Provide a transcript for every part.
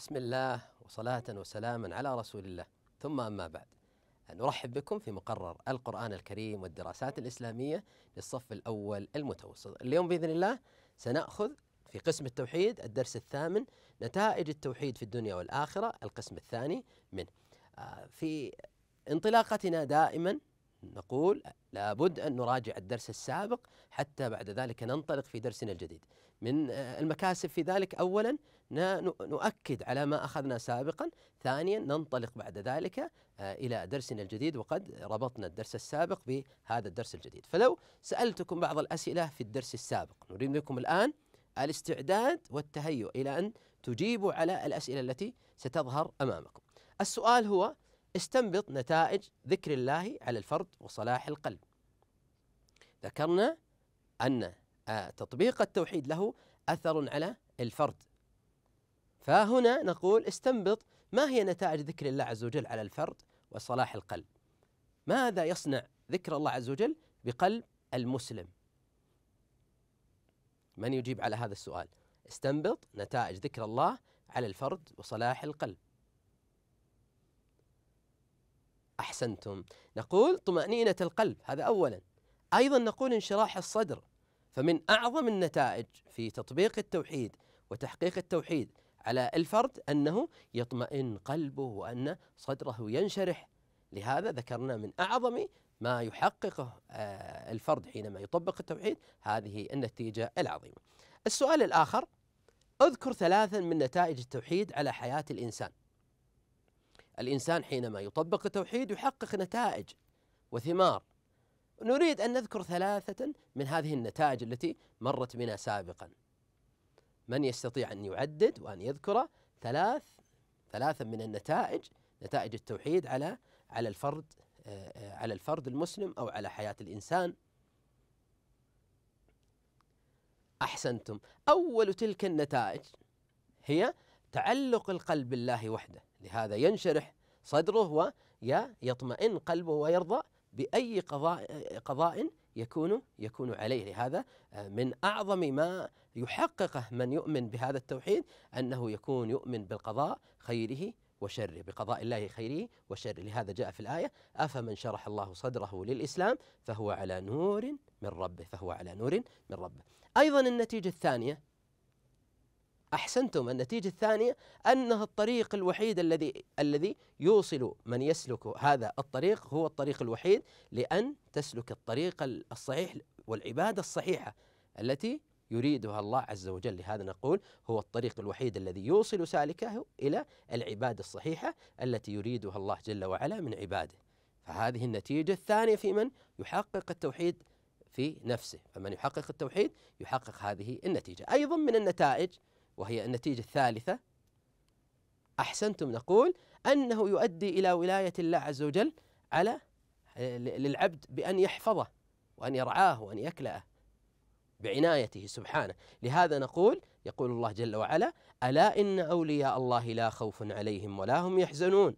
بسم الله وصلاة وسلاما على رسول الله ثم أما بعد نرحب بكم في مقرر القرآن الكريم والدراسات الإسلامية للصف الأول المتوسط اليوم بإذن الله سنأخذ في قسم التوحيد الدرس الثامن نتائج التوحيد في الدنيا والآخرة القسم الثاني منه آه، في انطلاقتنا دائما نقول لابد أن نراجع الدرس السابق حتى بعد ذلك ننطلق في درسنا الجديد من آه، المكاسب في ذلك أولا نؤكد على ما أخذنا سابقا ثانيا ننطلق بعد ذلك آه، إلى درسنا الجديد وقد ربطنا الدرس السابق بهذا الدرس الجديد فلو سألتكم بعض الأسئلة في الدرس السابق نريد منكم الآن الاستعداد والتهيؤ إلى أن تجيبوا على الأسئلة التي ستظهر أمامكم السؤال هو استنبط نتائج ذكر الله على الفرد وصلاح القلب. ذكرنا أن آه، تطبيق التوحيد له أثر على الفرد. فهنا نقول استنبط ما هي نتائج ذكر الله عز وجل على الفرد وصلاح القلب. ماذا يصنع ذكر الله عز وجل بقلب المسلم؟ من يجيب على هذا السؤال؟ استنبط نتائج ذكر الله على الفرد وصلاح القلب. أحسنتم نقول طمأنينة القلب هذا أولا أيضا نقول انشراح الصدر فمن أعظم النتائج في تطبيق التوحيد وتحقيق التوحيد على الفرد أنه يطمئن قلبه وأن صدره ينشرح لهذا ذكرنا من أعظم ما يحققه آه، الفرد حينما يطبق التوحيد هذه النتيجة العظيمة السؤال الآخر اذكر ثلاثا من نتائج التوحيد على حياة الإنسان الإنسان حينما يطبق التوحيد يحقق نتائج وثمار نريد أن نذكر ثلاثة من هذه النتائج التي مرت بنا سابقا من يستطيع أن يعدد وأن يذكر ثلاث ثلاثة من النتائج نتائج التوحيد على على الفرد آه، على الفرد المسلم أو على حياة الإنسان أحسنتم أول تلك النتائج هي تعلق القلب بالله وحده لهذا ينشرح صدره ويطمئن قلبه ويرضى بأي قضاء, قضاء يكون يكون عليه لهذا آه، من أعظم ما يحققه من يؤمن بهذا التوحيد أنه يكون يؤمن بالقضاء خيره وشره بقضاء الله خيره وشره لهذا جاء في الآية أفمن شرح الله صدره للإسلام فهو على نور من ربه فهو على نور من ربه أيضا النتيجة الثانية احسنتم النتيجه الثانيه انها الطريق الوحيد الذي الذي يوصل من يسلك هذا الطريق هو الطريق الوحيد لان تسلك الطريق الصحيح والعباده الصحيحه التي يريدها الله عز وجل لهذا نقول هو الطريق الوحيد الذي يوصل سالكه الى العباده الصحيحه التي يريدها الله جل وعلا من عباده فهذه النتيجه الثانيه في من يحقق التوحيد في نفسه فمن يحقق التوحيد يحقق هذه النتيجه ايضا من النتائج وهي النتيجة الثالثة أحسنتم نقول أنه يؤدي إلى ولاية الله عز وجل على آه، للعبد بأن يحفظه وأن يرعاه وأن يكلأه بعنايته سبحانه لهذا نقول يقول الله جل وعلا ألا إن أولياء الله لا خوف عليهم ولا هم يحزنون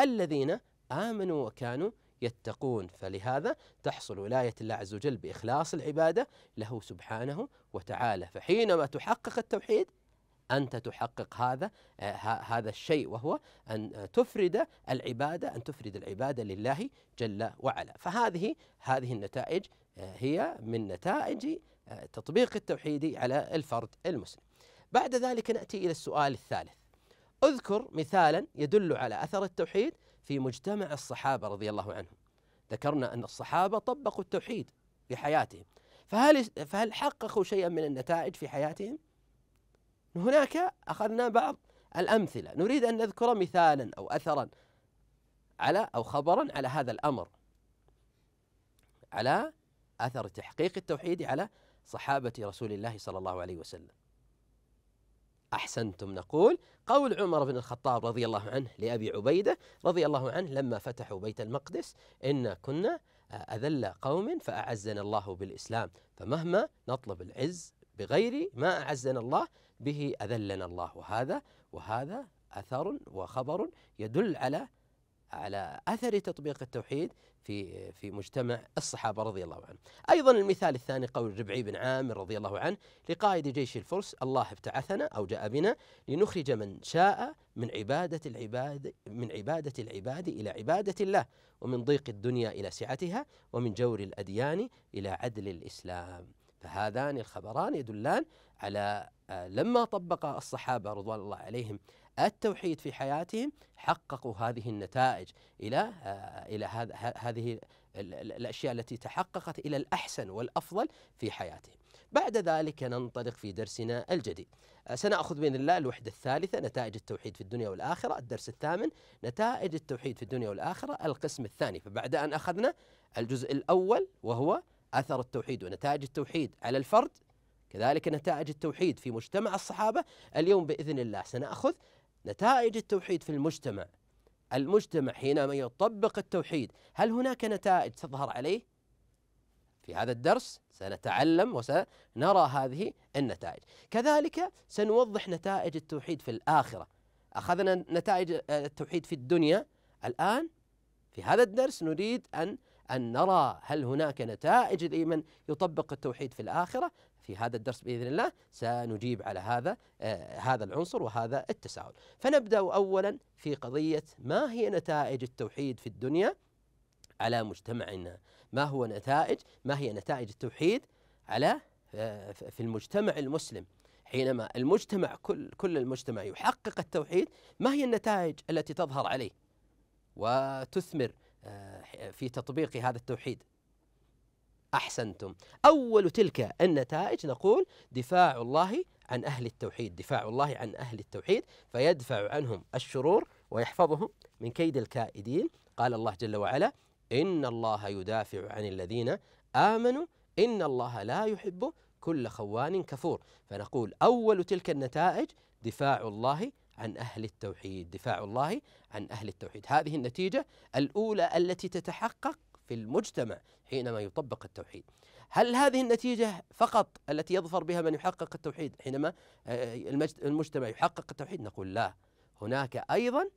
الذين آمنوا وكانوا يتقون فلهذا تحصل ولاية الله عز وجل بإخلاص العبادة له سبحانه وتعالى فحينما تحقق التوحيد أنت تحقق هذا آه، هذا الشيء وهو أن تفرد العبادة أن تفرد العبادة لله جل وعلا فهذه هذه النتائج آه، هي من نتائج آه، تطبيق التوحيد على الفرد المسلم بعد ذلك نأتي إلى السؤال الثالث اذكر مثالا يدل على أثر التوحيد في مجتمع الصحابة رضي الله عنهم ذكرنا أن الصحابة طبقوا التوحيد في حياتهم فهل, فهل حققوا شيئا من النتائج في حياتهم؟ هناك أخذنا بعض الأمثلة نريد أن نذكر مثالا أو أثرا على أو خبرا على هذا الأمر على أثر تحقيق التوحيد على صحابة رسول الله صلى الله عليه وسلم أحسنتم نقول قول عمر بن الخطاب رضي الله عنه لأبي عبيدة رضي الله عنه لما فتحوا بيت المقدس إن كنا أذل قوم فأعزنا الله بالإسلام فمهما نطلب العز بغير ما أعزنا الله به أذلنا الله وهذا وهذا أثر وخبر يدل على على أثر تطبيق التوحيد في في مجتمع الصحابة رضي الله عنهم أيضا المثال الثاني قول ربعي بن عامر رضي الله عنه لقائد جيش الفرس الله ابتعثنا أو جاء بنا لنخرج من شاء من عبادة العباد من عبادة العباد إلى عبادة الله ومن ضيق الدنيا إلى سعتها ومن جور الأديان إلى عدل الإسلام فهذان الخبران يدلان على آه، لما طبق الصحابة رضوان الله عليهم التوحيد في حياتهم حققوا هذه النتائج الى آه، الى هذه الاشياء التي تحققت الى الاحسن والافضل في حياتهم. بعد ذلك ننطلق في درسنا الجديد. آه، سناخذ باذن الله الوحده الثالثه نتائج التوحيد في الدنيا والاخره، الدرس الثامن نتائج التوحيد في الدنيا والاخره القسم الثاني، فبعد ان اخذنا الجزء الاول وهو أثر التوحيد ونتائج التوحيد على الفرد كذلك نتائج التوحيد في مجتمع الصحابة اليوم بإذن الله سنأخذ نتائج التوحيد في المجتمع المجتمع حينما يطبق التوحيد هل هناك نتائج تظهر عليه؟ في هذا الدرس سنتعلم وسنرى هذه النتائج كذلك سنوضح نتائج التوحيد في الآخرة أخذنا نتائج التوحيد في الدنيا الآن في هذا الدرس نريد أن أن نرى هل هناك نتائج لمن يطبق التوحيد في الآخرة في هذا الدرس باذن الله سنجيب على هذا آه هذا العنصر وهذا التساؤل، فنبدا اولا في قضيه ما هي نتائج التوحيد في الدنيا على مجتمعنا؟ ما هو نتائج ما هي نتائج التوحيد على آه في المجتمع المسلم؟ حينما المجتمع كل كل المجتمع يحقق التوحيد، ما هي النتائج التي تظهر عليه؟ وتثمر آه، في تطبيق هذا التوحيد احسنتم اول تلك النتائج نقول دفاع الله عن اهل التوحيد دفاع الله عن اهل التوحيد فيدفع عنهم الشرور ويحفظهم من كيد الكائدين قال الله جل وعلا ان الله يدافع عن الذين امنوا ان الله لا يحب كل خوان كفور فنقول اول تلك النتائج دفاع الله عن أهل التوحيد دفاع الله عن أهل التوحيد هذه النتيجة الأولى التي تتحقق في المجتمع حينما يطبق التوحيد هل هذه النتيجة فقط التي يظفر بها من يحقق التوحيد حينما آه، المجتمع يحقق التوحيد نقول لا هناك أيضا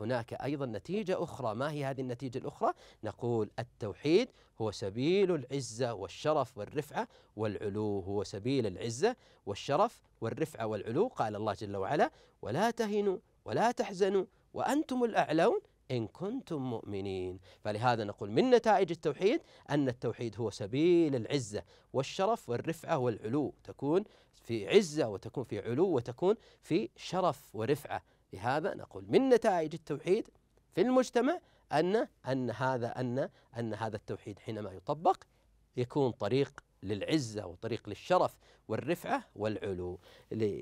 هناك أيضا نتيجة أخرى ما هي هذه النتيجة الأخرى؟ نقول التوحيد هو سبيل العزة والشرف والرفعة والعلو هو سبيل العزة والشرف والرفعة والعلو قال الله جل وعلا ولا تهنوا ولا تحزنوا وأنتم الأعلون إن كنتم مؤمنين فلهذا نقول من نتائج التوحيد أن التوحيد هو سبيل العزة والشرف والرفعة والعلو تكون في عزة وتكون في علو وتكون في شرف ورفعة لهذا نقول من نتائج التوحيد في المجتمع أن أن هذا أن أن هذا التوحيد حينما يطبق يكون طريق للعزة وطريق للشرف والرفعة والعلو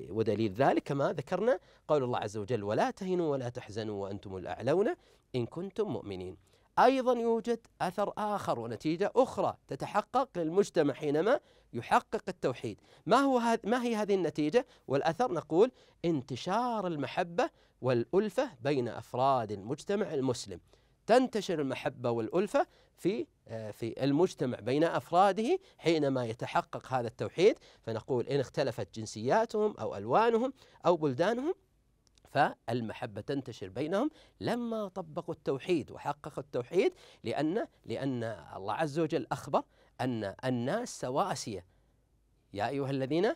ودليل ذلك كما ذكرنا قول الله عز وجل ولا تهنوا ولا تحزنوا وأنتم الأعلون إن كنتم مؤمنين أيضا يوجد أثر آخر ونتيجة أخرى تتحقق للمجتمع حينما يحقق التوحيد ما, هو ما هي هذه النتيجة والأثر نقول انتشار المحبة والألفة بين أفراد المجتمع المسلم تنتشر المحبة والألفة في في المجتمع بين أفراده حينما يتحقق هذا التوحيد فنقول إن اختلفت جنسياتهم أو ألوانهم أو بلدانهم فالمحبة تنتشر بينهم لما طبقوا التوحيد وحققوا التوحيد لأن لأن الله عز وجل أخبر أن الناس سواسية يا أيها الذين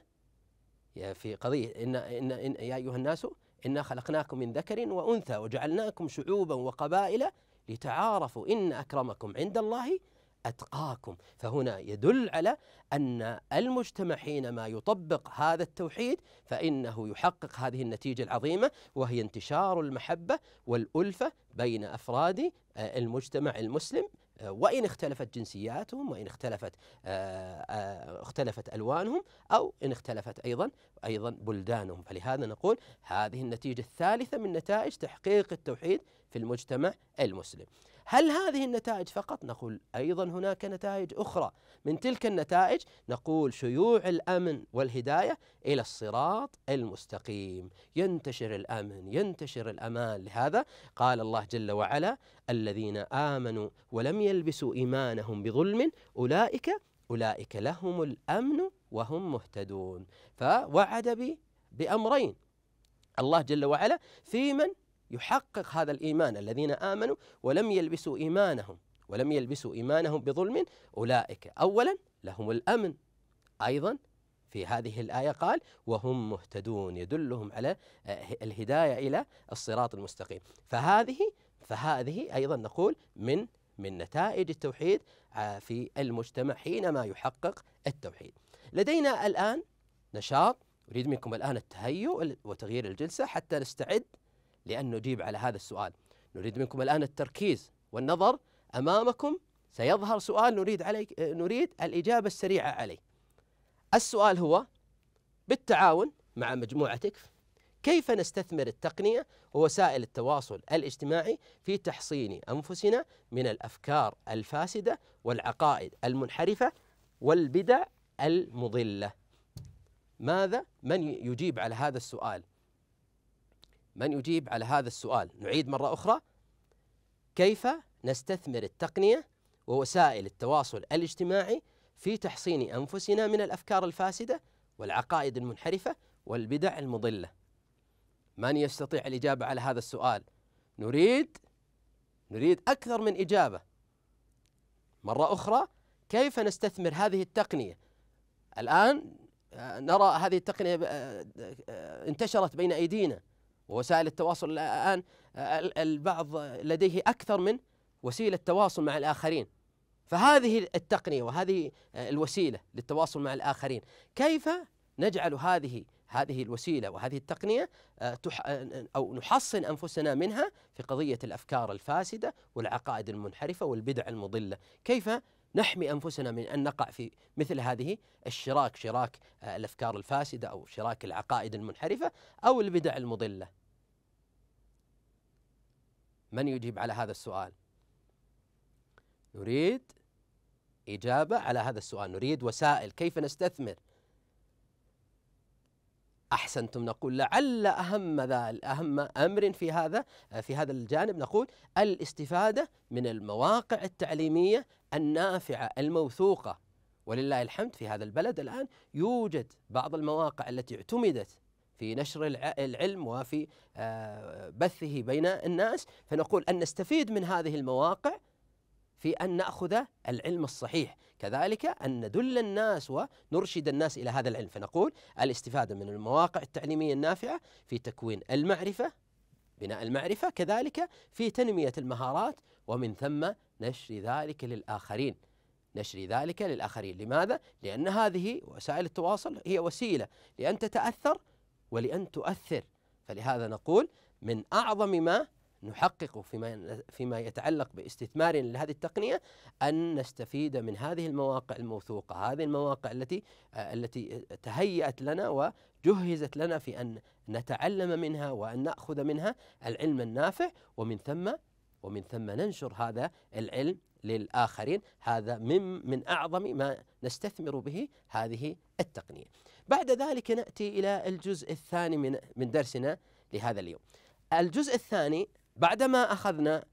في قضية إن, إن, إن يا أيها الناس إنا خلقناكم من ذكر وأنثى وجعلناكم شعوبا وقبائل لتعارفوا إن أكرمكم عند الله أتقاكم فهنا يدل على أن المجتمع حينما يطبق هذا التوحيد فإنه يحقق هذه النتيجة العظيمة وهي انتشار المحبة والألفة بين أفراد آه، المجتمع المسلم آه، وإن اختلفت جنسياتهم وإن اختلفت آه، اختلفت ألوانهم أو إن اختلفت أيضا أيضا بلدانهم فلهذا نقول هذه النتيجة الثالثة من نتائج تحقيق التوحيد في المجتمع المسلم هل هذه النتائج فقط؟ نقول أيضا هناك نتائج أخرى من تلك النتائج نقول شيوع الأمن والهداية إلى الصراط المستقيم ينتشر الأمن ينتشر الأمان لهذا قال الله جل وعلا الذين آمنوا ولم يلبسوا إيمانهم بظلم أولئك أولئك لهم الأمن وهم مهتدون فوعد بأمرين الله جل وعلا في من يحقق هذا الإيمان الذين آمنوا ولم يلبسوا إيمانهم ولم يلبسوا إيمانهم بظلم أولئك أولا لهم الأمن أيضا في هذه الآية قال وهم مهتدون يدلهم على آه، الهداية إلى الصراط المستقيم فهذه فهذه أيضا نقول من من نتائج التوحيد آه، في المجتمع حينما يحقق التوحيد لدينا الآن نشاط أريد منكم الآن التهيؤ وتغيير الجلسة حتى نستعد لأن نجيب على هذا السؤال نريد منكم الآن التركيز والنظر أمامكم سيظهر سؤال نريد عليك نريد الإجابة السريعة عليه السؤال هو بالتعاون مع مجموعتك كيف نستثمر التقنية ووسائل التواصل الاجتماعي في تحصين أنفسنا من الأفكار الفاسدة والعقائد المنحرفة والبدع المضلة ماذا من يجيب على هذا السؤال من يجيب على هذا السؤال نعيد مرة أخرى كيف نستثمر التقنية ووسائل التواصل الاجتماعي في تحصين أنفسنا من الأفكار الفاسدة والعقائد المنحرفة والبدع المضلة من يستطيع الإجابة على هذا السؤال نريد نريد أكثر من إجابة مرة أخرى كيف نستثمر هذه التقنية الآن آه، نرى هذه التقنية آه، آه، انتشرت بين أيدينا ووسائل التواصل الآن البعض لديه أكثر من وسيلة تواصل مع الآخرين فهذه التقنية وهذه آه، الوسيلة للتواصل مع الآخرين كيف نجعل هذه هذه الوسيله وهذه التقنيه آه، آه، او نحصن انفسنا منها في قضيه الافكار الفاسده والعقائد المنحرفه والبدع المضله، كيف نحمي أنفسنا من أن نقع في مثل هذه الشراك شراك آه، الأفكار الفاسدة أو شراك العقائد المنحرفة أو البدع المضلة من يجيب على هذا السؤال نريد إجابة على هذا السؤال نريد وسائل كيف نستثمر احسنتم نقول لعل اهم اهم امر في هذا في هذا الجانب نقول الاستفاده من المواقع التعليميه النافعه الموثوقه ولله الحمد في هذا البلد الان يوجد بعض المواقع التي اعتمدت في نشر العلم وفي آه، بثه بين الناس فنقول ان نستفيد من هذه المواقع في أن نأخذ العلم الصحيح كذلك أن ندل الناس ونرشد الناس إلى هذا العلم فنقول الاستفادة من المواقع التعليمية النافعة في تكوين المعرفة بناء المعرفة كذلك في تنمية المهارات ومن ثم نشر ذلك للآخرين نشر ذلك للآخرين لماذا؟ لأن هذه وسائل التواصل هي وسيلة لأن تتأثر ولأن تؤثر فلهذا نقول من أعظم ما نحققه فيما فيما يتعلق باستثمار لهذه التقنيه ان نستفيد من هذه المواقع الموثوقه، هذه المواقع التي آه، التي تهيأت لنا وجهزت لنا في ان نتعلم منها وان ناخذ منها العلم النافع ومن ثم ومن ثم ننشر هذا العلم للآخرين هذا من من أعظم ما نستثمر به هذه التقنية بعد ذلك نأتي إلى الجزء الثاني من من درسنا لهذا اليوم الجزء الثاني بعدما اخذنا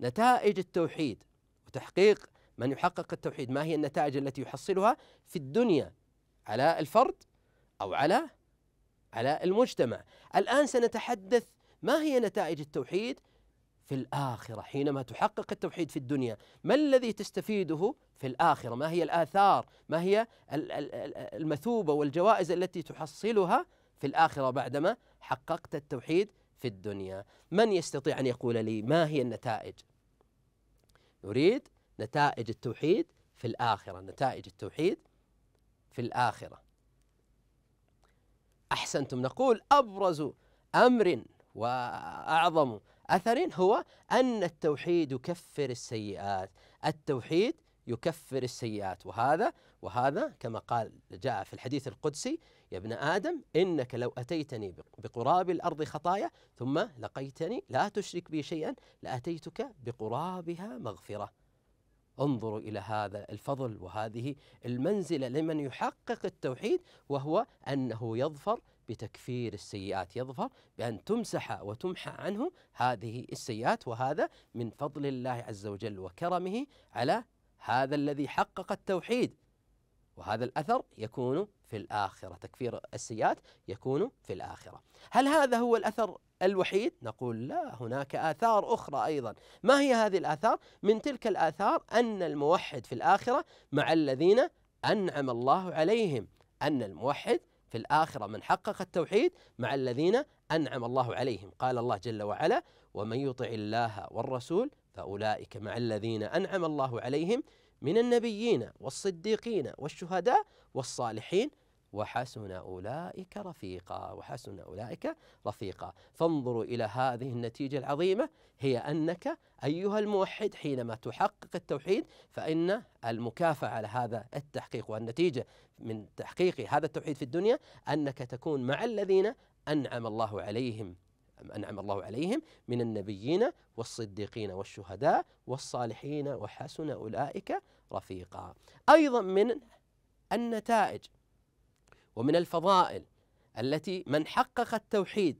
نتائج التوحيد وتحقيق من يحقق التوحيد ما هي النتائج التي يحصلها في الدنيا على الفرد او على على المجتمع الان سنتحدث ما هي نتائج التوحيد في الاخره حينما تحقق التوحيد في الدنيا ما الذي تستفيده في الاخره ما هي الاثار ما هي المثوبه والجوائز التي تحصلها في الاخره بعدما حققت التوحيد في الدنيا من يستطيع أن يقول لي ما هي النتائج نريد نتائج التوحيد في الآخرة نتائج التوحيد في الآخرة أحسنتم نقول أبرز أمر وأعظم أثر هو أن التوحيد يكفر السيئات التوحيد يكفر السيئات وهذا وهذا كما قال جاء في الحديث القدسي يا ابن آدم إنك لو أتيتني بقراب الأرض خطايا ثم لقيتني لا تشرك بي شيئا لأتيتك بقرابها مغفرة انظروا إلى هذا الفضل وهذه المنزلة لمن يحقق التوحيد وهو أنه يظفر بتكفير السيئات يظفر بأن تمسح وتمحى عنه هذه السيئات وهذا من فضل الله عز وجل وكرمه على هذا الذي حقق التوحيد وهذا الأثر يكون في الآخرة تكفير السيئات يكون في الآخرة هل هذا هو الأثر الوحيد نقول لا هناك آثار أخرى أيضا ما هي هذه الآثار من تلك الآثار أن الموحد في الآخرة مع الذين أنعم الله عليهم أن الموحد في الآخرة من حقق التوحيد مع الذين أنعم الله عليهم قال الله جل وعلا ومن يطع الله والرسول فأولئك مع الذين أنعم الله عليهم من النبيين والصديقين والشهداء والصالحين وحسن أولئك رفيقا وحسن أولئك رفيقا فانظروا إلى هذه النتيجة العظيمة هي أنك أيها الموحد حينما تحقق التوحيد فإن المكافأة على هذا التحقيق والنتيجة من تحقيق هذا التوحيد في الدنيا أنك تكون مع الذين أنعم الله عليهم أنعم الله عليهم من النبيين والصديقين والشهداء والصالحين وحسن أولئك رفيقا أيضا من النتائج ومن الفضائل التي من حقق التوحيد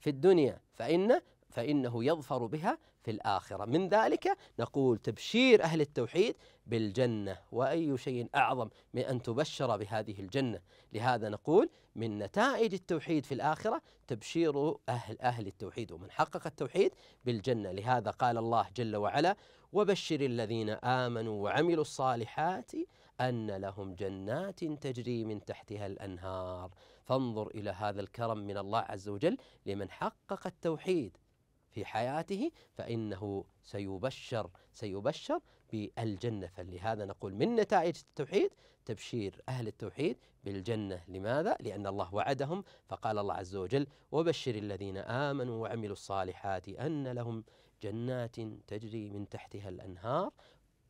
في الدنيا فإن فإنه يظفر بها في الآخرة من ذلك نقول تبشير أهل التوحيد بالجنة وأي شيء أعظم من أن تبشر بهذه الجنة لهذا نقول من نتائج التوحيد في الآخرة تبشير أهل أهل التوحيد ومن حقق التوحيد بالجنة لهذا قال الله جل وعلا وبشر الذين آمنوا وعملوا الصالحات أن لهم جنات تجري من تحتها الأنهار فانظر إلى هذا الكرم من الله عز وجل لمن حقق التوحيد في حياته فإنه سيبشر سيبشر بالجنة فلهذا نقول من نتائج التوحيد تبشير أهل التوحيد بالجنة لماذا؟ لأن الله وعدهم فقال الله عز وجل وبشر الذين آمنوا وعملوا الصالحات أن لهم جنات تجري من تحتها الأنهار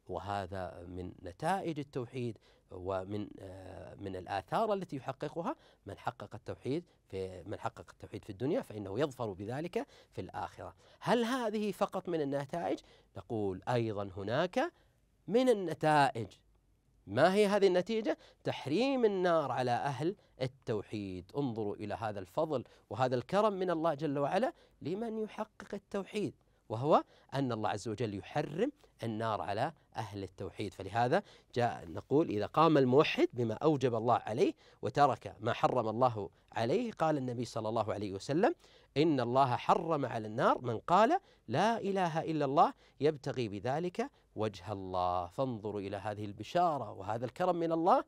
وهذا من نتائج التوحيد ومن آه، من الآثار التي يحققها من حقق التوحيد في من حقق التوحيد في الدنيا فإنه يظفر بذلك في الآخرة هل هذه فقط من النتائج نقول أيضا هناك من النتائج ما هي هذه النتيجة؟ تحريم النار على أهل التوحيد انظروا إلى هذا الفضل وهذا الكرم من الله جل وعلا لمن يحقق التوحيد وهو أن الله عز وجل يحرم النار على أهل التوحيد فلهذا جاء نقول إذا قام الموحد بما أوجب الله عليه وترك ما حرم الله عليه قال النبي صلى الله عليه وسلم إن الله حرم على النار من قال لا إله إلا الله يبتغي بذلك وجه الله فانظروا إلى هذه البشارة وهذا الكرم من الله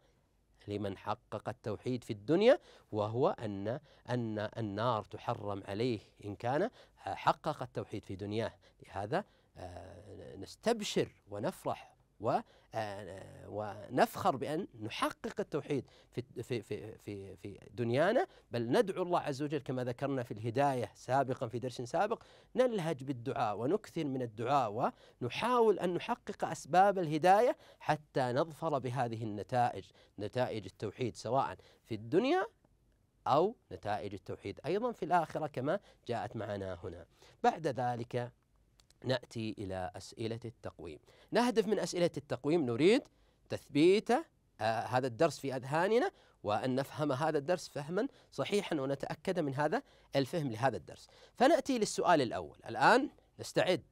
لمن حقق التوحيد في الدنيا وهو أن أن النار تحرم عليه إن كان آه، حقق التوحيد في دنياه لهذا آه، نستبشر ونفرح آه، ونفخر بأن نحقق التوحيد في في في في في دنيانا بل ندعو الله عز وجل كما ذكرنا في الهداية سابقا في درس سابق نلهج بالدعاء ونكثر من الدعاء ونحاول أن نحقق أسباب الهداية حتى نظفر بهذه النتائج نتائج التوحيد سواء في الدنيا أو نتائج التوحيد أيضا في الآخرة كما جاءت معنا هنا بعد ذلك ناتي الى اسئله التقويم. نهدف من اسئله التقويم نريد تثبيت آه، هذا الدرس في اذهاننا وان نفهم هذا الدرس فهما صحيحا ونتاكد من هذا الفهم لهذا الدرس. فناتي للسؤال الاول، الان نستعد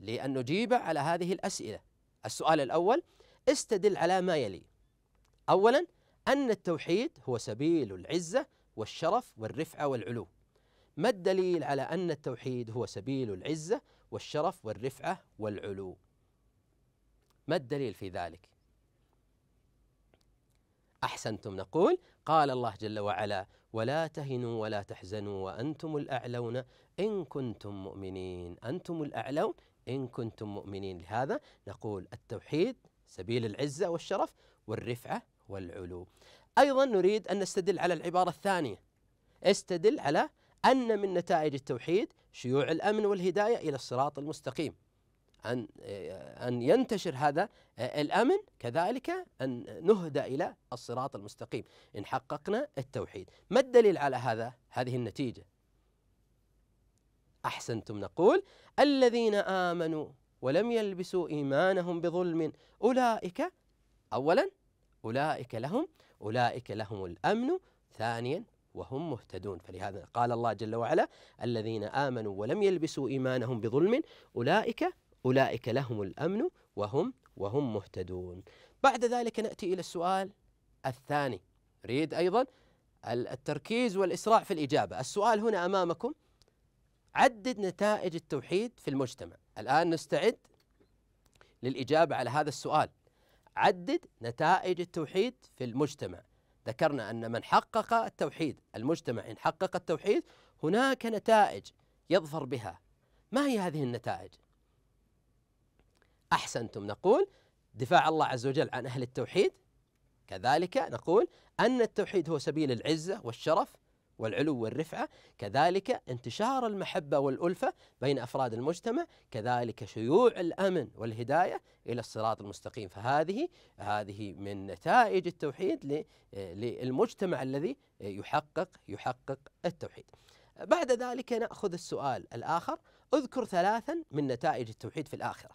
لان نجيب على هذه الاسئله. السؤال الاول استدل على ما يلي. اولا ان التوحيد هو سبيل العزه والشرف والرفعه والعلو. ما الدليل على ان التوحيد هو سبيل العزه والشرف والرفعة والعلو ما الدليل في ذلك احسنتم نقول قال الله جل وعلا ولا تهنوا ولا تحزنوا وانتم الاعلون ان كنتم مؤمنين انتم الاعلون ان كنتم مؤمنين لهذا نقول التوحيد سبيل العزه والشرف والرفعه والعلو ايضا نريد ان نستدل على العباره الثانيه استدل على ان من نتائج التوحيد شيوع الامن والهدايه الى الصراط المستقيم. ان آه، ان ينتشر هذا آه، الامن كذلك ان نهدى الى الصراط المستقيم ان حققنا التوحيد. ما الدليل على هذا؟ هذه النتيجه. احسنتم نقول الذين امنوا ولم يلبسوا ايمانهم بظلم اولئك اولا اولئك لهم اولئك لهم الامن ثانيا وهم مهتدون فلهذا قال الله جل وعلا الذين آمنوا ولم يلبسوا إيمانهم بظلم أولئك أولئك لهم الأمن وهم وهم مهتدون بعد ذلك نأتي إلى السؤال الثاني ريد أيضا التركيز والإسراع في الإجابة السؤال هنا أمامكم عدد نتائج التوحيد في المجتمع الآن نستعد للإجابة على هذا السؤال عدد نتائج التوحيد في المجتمع ذكرنا أن من حقق التوحيد المجتمع إن حقق التوحيد هناك نتائج يظفر بها ما هي هذه النتائج أحسنتم نقول دفاع الله عز وجل عن أهل التوحيد كذلك نقول أن التوحيد هو سبيل العزة والشرف والعلو والرفعة كذلك انتشار المحبة والألفة بين أفراد المجتمع كذلك شيوع الأمن والهداية إلى الصراط المستقيم فهذه هذه من نتائج التوحيد للمجتمع الذي يحقق يحقق التوحيد بعد ذلك نأخذ السؤال الآخر اذكر ثلاثا من نتائج التوحيد في الآخرة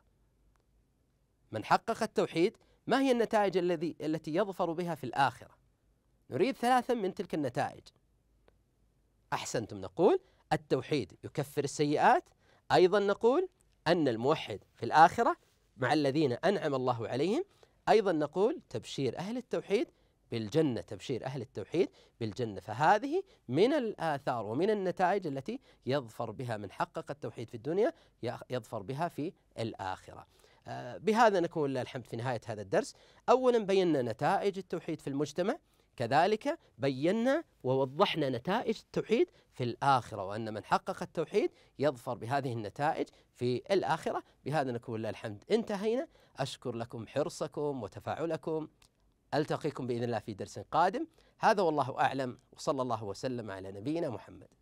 من حقق التوحيد ما هي النتائج الذي التي يظفر بها في الآخرة نريد ثلاثا من تلك النتائج أحسنتم نقول التوحيد يكفر السيئات أيضا نقول أن الموحد في الآخرة مع الذين أنعم الله عليهم أيضا نقول تبشير أهل التوحيد بالجنة تبشير أهل التوحيد بالجنة فهذه من الآثار ومن النتائج التي يظفر بها من حقق التوحيد في الدنيا يظفر بها في الآخرة آه، بهذا نكون لله الحمد في نهاية هذا الدرس أولا بينا نتائج التوحيد في المجتمع كذلك بينا ووضحنا نتائج التوحيد في الآخرة وأن من حقق التوحيد يظفر بهذه النتائج في الآخرة بهذا نكون لله الحمد انتهينا أشكر لكم حرصكم وتفاعلكم ألتقيكم بإذن الله في درس قادم هذا والله أعلم وصلى الله وسلم على نبينا محمد